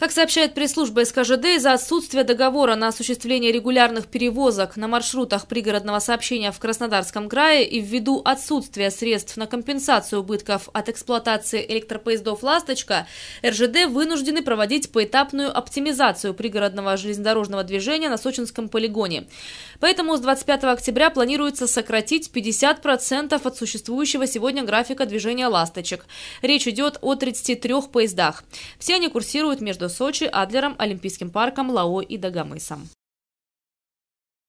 Как сообщает пресс-служба СКЖД, из-за отсутствия договора на осуществление регулярных перевозок на маршрутах пригородного сообщения в Краснодарском крае и ввиду отсутствия средств на компенсацию убытков от эксплуатации электропоездов «Ласточка», РЖД вынуждены проводить поэтапную оптимизацию пригородного железнодорожного движения на Сочинском полигоне. Поэтому с 25 октября планируется сократить 50% от существующего сегодня графика движения «Ласточек». Речь идет о 33 поездах. Все они курсируют между Сочи, Адлером, Олимпийским парком, Лао и Дагамысом.